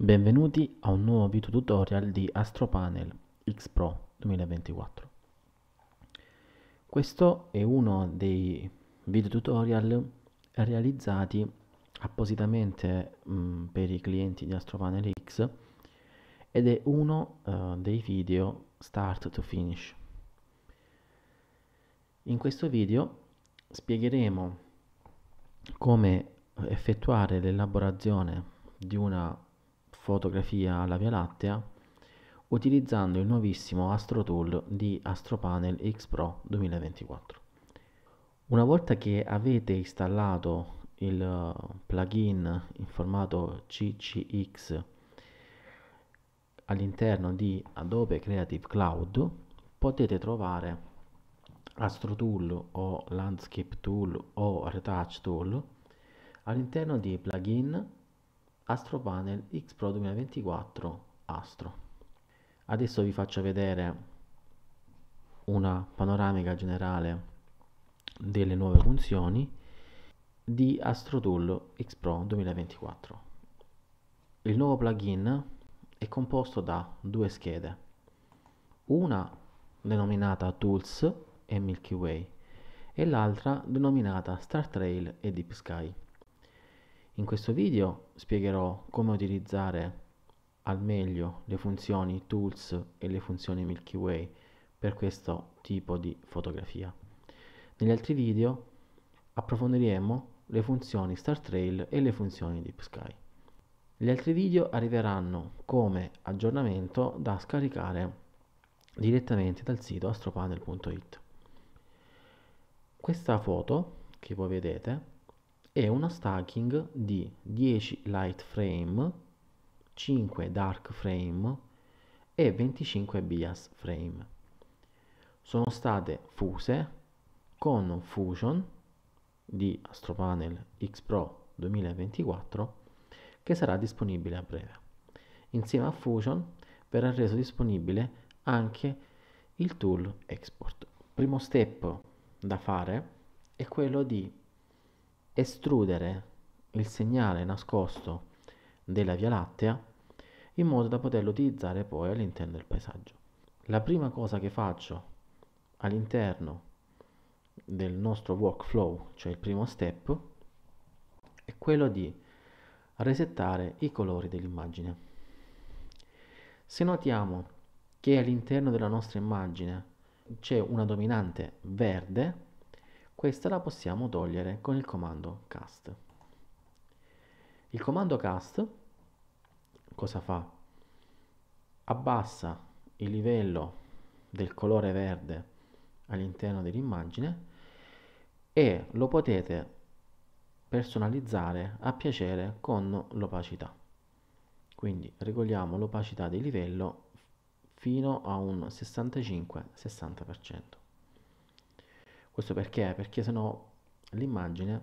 Benvenuti a un nuovo video tutorial di AstroPanel X Pro 2024. Questo è uno dei video tutorial realizzati appositamente mh, mm, per i clienti di AstroPanel X ed è uno uh, dei video start to finish. In questo video spiegheremo come effettuare l'elaborazione di una fotografia alla Via Lattea utilizzando il nuovissimo Astro Tool di AstroPanel X Pro 2024. Una volta che avete installato il uh, plugin in formato CCX all'interno di Adobe Creative Cloud potete trovare Astro Tool o Landscape Tool o Retouch Tool all'interno di plugin AstroPanel Xpro 2024 Astro. Adesso vi faccio vedere una panoramica generale delle nuove funzioni di AstroTool Xpro 2024. Il nuovo plugin è composto da due schede, una denominata Tools e Milky Way e l'altra denominata Star Trail e Deep Sky. In questo video spiegherò come utilizzare al meglio le funzioni Tools e le funzioni Milky Way per questo tipo di fotografia. Negli altri video approfondiremo le funzioni Star Trail e le funzioni Deep Sky. Gli altri video arriveranno come aggiornamento da scaricare direttamente dal sito astropanel.it. Questa foto che voi vedete e una stacking di 10 light frame, 5 dark frame e 25 bias frame. Sono state fuse con Fusion di AstroPanel X Pro 2024 che sarà disponibile a breve. Insieme a Fusion verrà reso disponibile anche il tool export. Primo step da fare è quello di estrudere il segnale nascosto della Via Lattea in modo da poterlo utilizzare poi all'interno del paesaggio. La prima cosa che faccio all'interno del nostro workflow, cioè il primo step, è quello di resettare i colori dell'immagine. Se notiamo che all'interno della nostra immagine c'è una dominante verde, questa la possiamo togliere con il comando cast. Il comando cast cosa fa? Abbassa il livello del colore verde all'interno dell'immagine e lo potete personalizzare a piacere con l'opacità. Quindi regoliamo l'opacità di livello fino a un 65-60%. Questo perché? Perché sennò l'immagine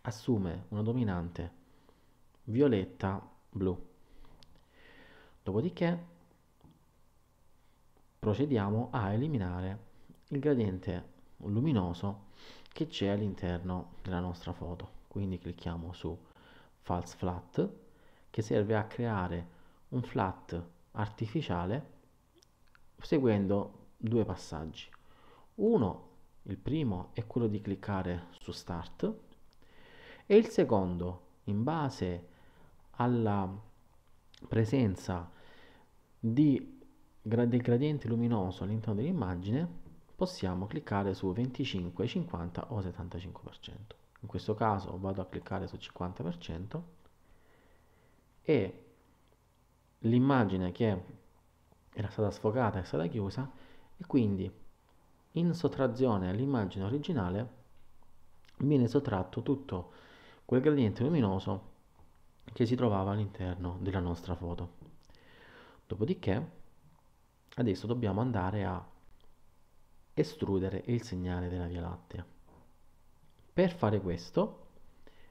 assume una dominante violetta-blu. Dopodiché procediamo a eliminare il gradiente luminoso che c'è all'interno della nostra foto. Quindi clicchiamo su False Flat che serve a creare un flat artificiale seguendo due passaggi. Uno il primo è quello di cliccare su Start e il secondo, in base alla presenza di, del gradiente luminoso all'interno dell'immagine, possiamo cliccare su 25, 50 o 75%. In questo caso vado a cliccare su 50% e l'immagine che era stata sfocata è stata chiusa e quindi in sottrazione all'immagine originale viene sottratto tutto quel gradiente luminoso che si trovava all'interno della nostra foto. Dopodiché adesso dobbiamo andare a estrudere il segnale della Via Lattea. Per fare questo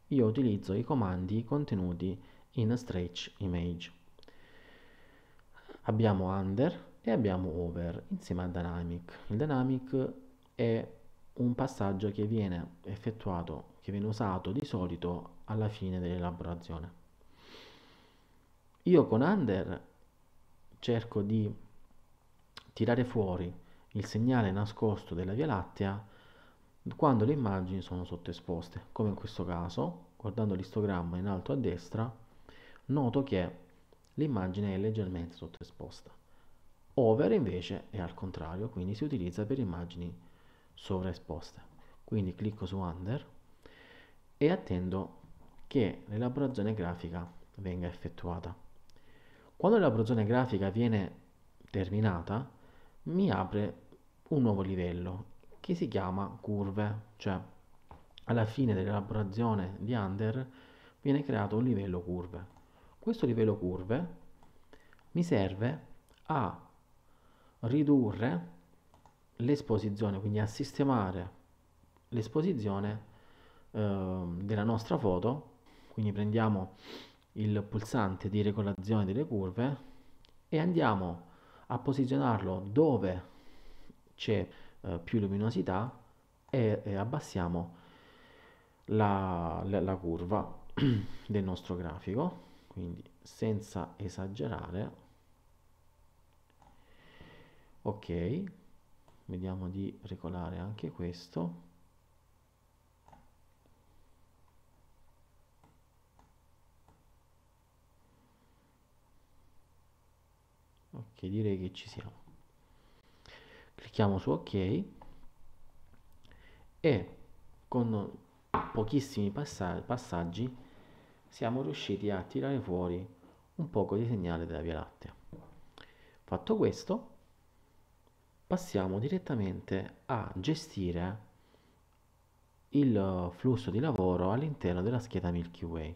io utilizzo i comandi contenuti in Stretch Image. Abbiamo under e abbiamo over insieme a dynamic. Il dynamic è un passaggio che viene effettuato, che viene usato di solito alla fine dell'elaborazione. Io con under cerco di tirare fuori il segnale nascosto della Via Lattea quando le immagini sono sottoesposte, come in questo caso, guardando l'istogramma in alto a destra, noto che l'immagine è leggermente sottoesposta. Over invece è al contrario, quindi si utilizza per immagini sovraesposte. Quindi clicco su Under e attendo che l'elaborazione grafica venga effettuata. Quando l'elaborazione grafica viene terminata, mi apre un nuovo livello che si chiama curve, cioè alla fine dell'elaborazione di Under viene creato un livello curve. Questo livello curve mi serve a ridurre l'esposizione, quindi a sistemare l'esposizione eh, della nostra foto, quindi prendiamo il pulsante di regolazione delle curve e andiamo a posizionarlo dove c'è eh, più luminosità e, e abbassiamo la, la, la curva del nostro grafico, quindi senza esagerare ok vediamo di regolare anche questo ok direi che ci siamo clicchiamo su ok e con pochissimi passaggi siamo riusciti a tirare fuori un poco di segnale della via lattea fatto questo passiamo direttamente a gestire il flusso di lavoro all'interno della scheda Milky Way.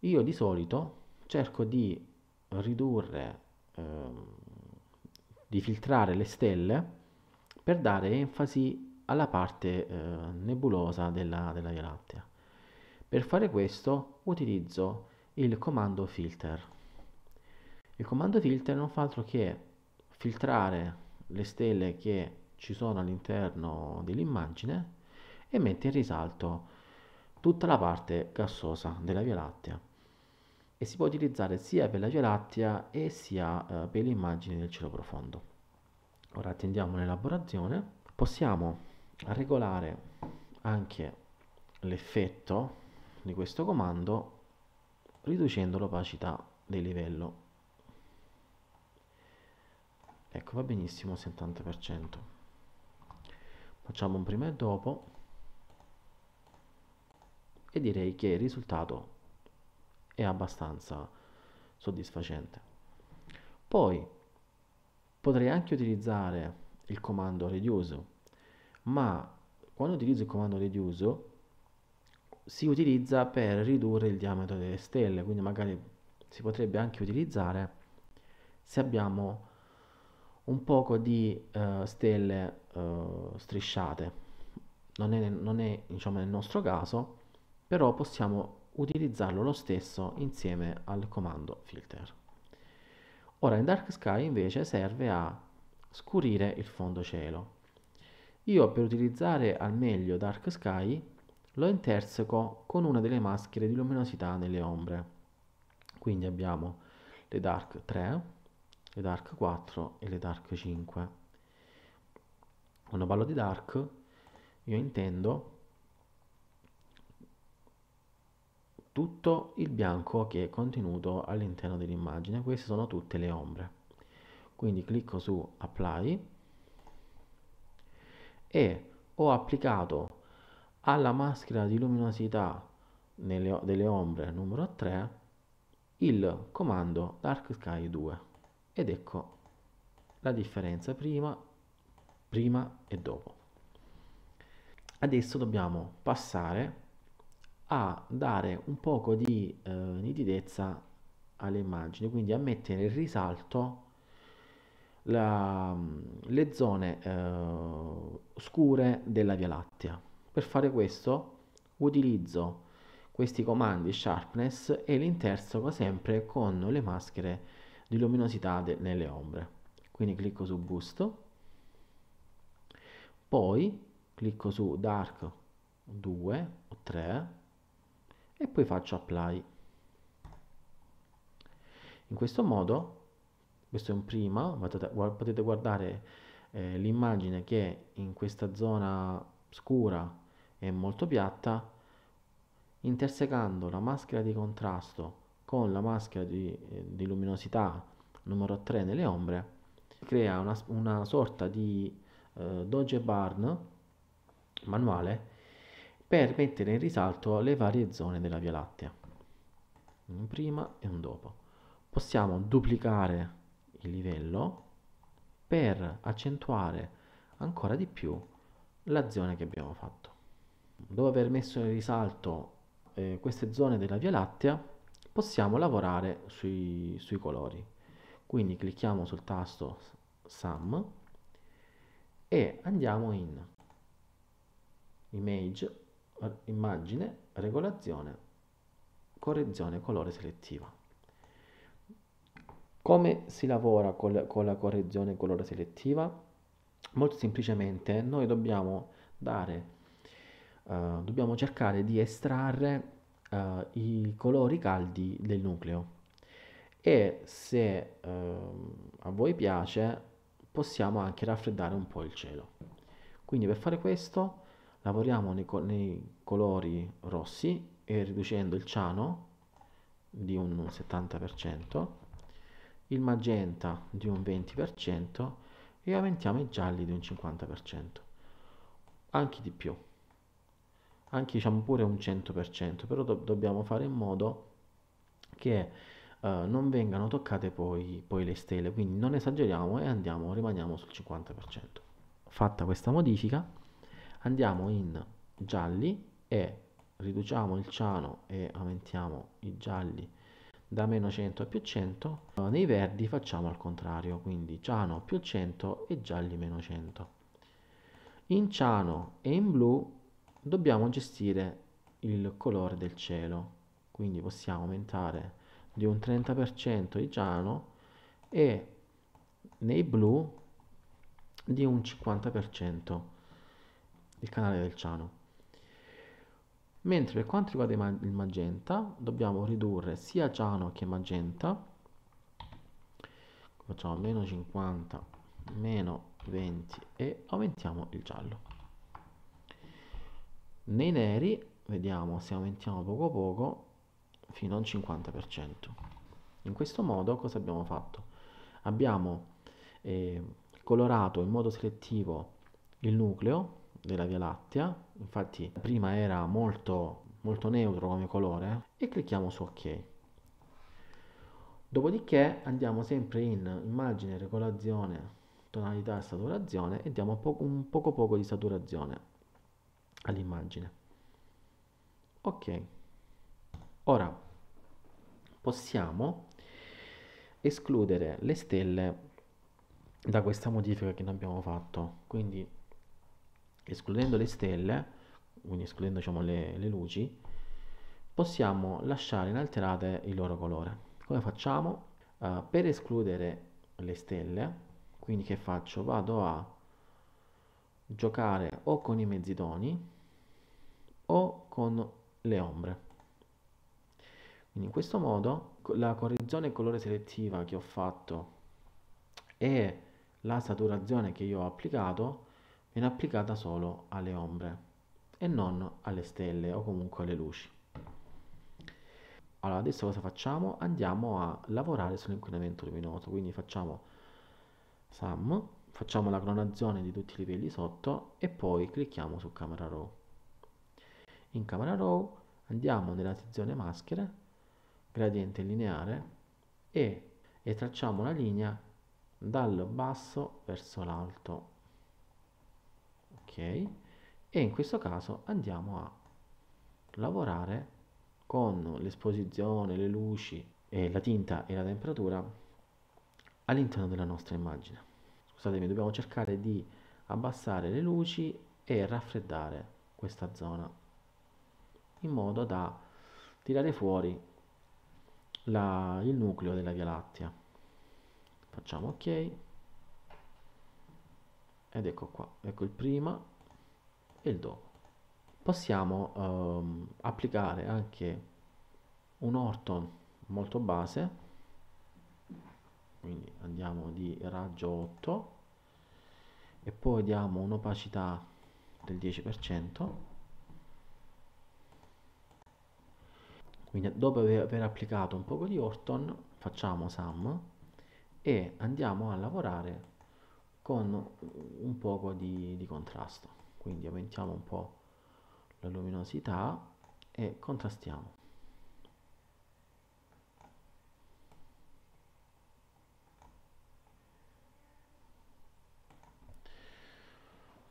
Io di solito cerco di ridurre, ehm, di filtrare le stelle per dare enfasi alla parte eh, nebulosa della, della Via Lattea. Per fare questo utilizzo il comando filter. Il comando filter non fa altro che filtrare le stelle che ci sono all'interno dell'immagine e mette in risalto tutta la parte gassosa della Via Lattea e si può utilizzare sia per la Via Lattea e sia eh, per le immagini del cielo profondo. Ora attendiamo l'elaborazione, possiamo regolare anche l'effetto di questo comando riducendo l'opacità del livello ecco va benissimo 70% facciamo un prima e dopo e direi che il risultato è abbastanza soddisfacente poi potrei anche utilizzare il comando reduce ma quando utilizzo il comando reduce si utilizza per ridurre il diametro delle stelle quindi magari si potrebbe anche utilizzare se abbiamo un poco di uh, stelle uh, strisciate. Non è, non è diciamo, nel nostro caso, però possiamo utilizzarlo lo stesso insieme al comando filter. Ora in Dark Sky invece serve a scurire il fondo cielo. Io per utilizzare al meglio Dark Sky lo interseco con una delle maschere di luminosità nelle ombre. Quindi abbiamo le Dark 3, le dark 4 e le dark 5 quando parlo di dark io intendo tutto il bianco che è contenuto all'interno dell'immagine queste sono tutte le ombre quindi clicco su apply e ho applicato alla maschera di luminosità nelle, delle ombre numero 3 il comando dark sky 2 ed ecco la differenza prima, prima e dopo. Adesso dobbiamo passare a dare un poco di eh, nitidezza alle immagini, quindi a mettere in risalto la, le zone eh, scure della Via Lattea. Per fare questo utilizzo questi comandi sharpness e l'interseco sempre con le maschere di luminosità de- nelle ombre. Quindi clicco su busto, poi clicco su dark 2 o 3 e poi faccio apply. In questo modo, questo è un prima, potete guardare eh, l'immagine che in questa zona scura è molto piatta, intersecando la maschera di contrasto con la maschera di, eh, di luminosità numero 3 nelle ombre crea una, una sorta di eh, doge barn manuale per mettere in risalto le varie zone della Via Lattea un prima e un dopo possiamo duplicare il livello per accentuare ancora di più la zona che abbiamo fatto dopo aver messo in risalto eh, queste zone della Via Lattea possiamo lavorare sui, sui colori. Quindi clicchiamo sul tasto Sum e andiamo in Image, Immagine, Regolazione, Correzione Colore Selettiva. Come si lavora col, con la correzione colore selettiva? Molto semplicemente noi dobbiamo dare, eh, dobbiamo cercare di estrarre uh, i colori caldi del nucleo e se uh, a voi piace possiamo anche raffreddare un po' il cielo. Quindi per fare questo lavoriamo nei, nei colori rossi e riducendo il ciano di un 70%, il magenta di un 20% e aumentiamo i gialli di un 50%, anche di più anche diciamo pure un 100%, però do- dobbiamo fare in modo che eh, non vengano toccate poi, poi le stelle, quindi non esageriamo e andiamo, rimaniamo sul 50%. Fatta questa modifica, andiamo in gialli e riduciamo il ciano e aumentiamo i gialli da meno 100 a più 100 eh, nei verdi facciamo al contrario quindi ciano più 100 e gialli meno 100 in ciano e in blu dobbiamo gestire il colore del cielo quindi possiamo aumentare di un 30% il giallo e nei blu di un 50% il canale del ciano mentre per quanto riguarda il magenta dobbiamo ridurre sia ciano che magenta facciamo meno 50 meno 20 e aumentiamo il giallo nei neri vediamo se aumentiamo poco poco fino a un 50% in questo modo cosa abbiamo fatto abbiamo eh, colorato in modo selettivo il nucleo della via lattea infatti prima era molto molto neutro come colore eh, e clicchiamo su ok dopodiché andiamo sempre in immagine regolazione tonalità e saturazione e diamo un poco poco di saturazione all'immagine. Ok, ora possiamo escludere le stelle da questa modifica che ne abbiamo fatto, quindi escludendo le stelle, quindi escludendo diciamo, le, le luci, possiamo lasciare inalterate il loro colore. Come facciamo? Uh, per escludere le stelle, quindi che faccio? Vado a giocare o con i mezzi toni, o con le ombre. Quindi in questo modo la correzione colore selettiva che ho fatto e la saturazione che io ho applicato viene applicata solo alle ombre e non alle stelle o comunque alle luci. Allora adesso cosa facciamo? Andiamo a lavorare sull'inquinamento luminoso, quindi facciamo SAM, facciamo la clonazione di tutti i livelli sotto e poi clicchiamo su camera RAW in camera row, andiamo nella sezione maschere, gradiente lineare e, e tracciamo la linea dal basso verso l'alto. Ok? E in questo caso andiamo a lavorare con l'esposizione, le luci, e la tinta e la temperatura all'interno della nostra immagine. Scusatemi, dobbiamo cercare di abbassare le luci e raffreddare questa zona in modo da tirare fuori la, il nucleo della Via Lattea. Facciamo ok. Ed ecco qua, ecco il prima e il dopo. Possiamo ehm, applicare anche un Orton molto base, quindi andiamo di raggio 8 e poi diamo un'opacità del 10% Quindi dopo aver applicato un poco di Orton facciamo sum e andiamo a lavorare con un poco di, di contrasto. Quindi aumentiamo un po' la luminosità e contrastiamo.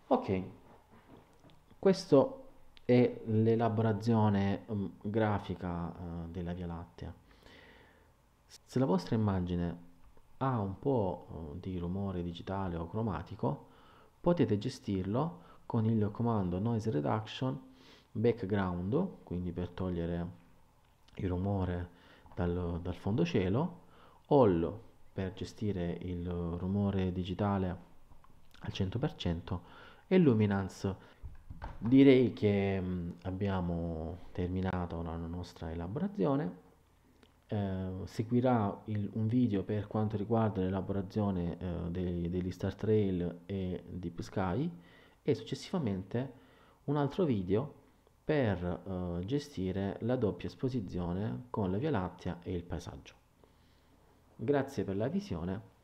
Ok, questo e l'elaborazione um, grafica eh, della Via Lattea. Se la vostra immagine ha un po' eh, di rumore digitale o cromatico, potete gestirlo con il comando noise reduction background, quindi per togliere il rumore dal, dal fondo cielo, all per gestire il rumore digitale al 100% e luminance direi che mm, abbiamo terminato la nostra elaborazione. Eh, seguirà il, un video per quanto riguarda l'elaborazione eh, dei, degli Star Trail e Deep Sky e successivamente un altro video per eh, gestire la doppia esposizione con la Via Lattea e il paesaggio. Grazie per la visione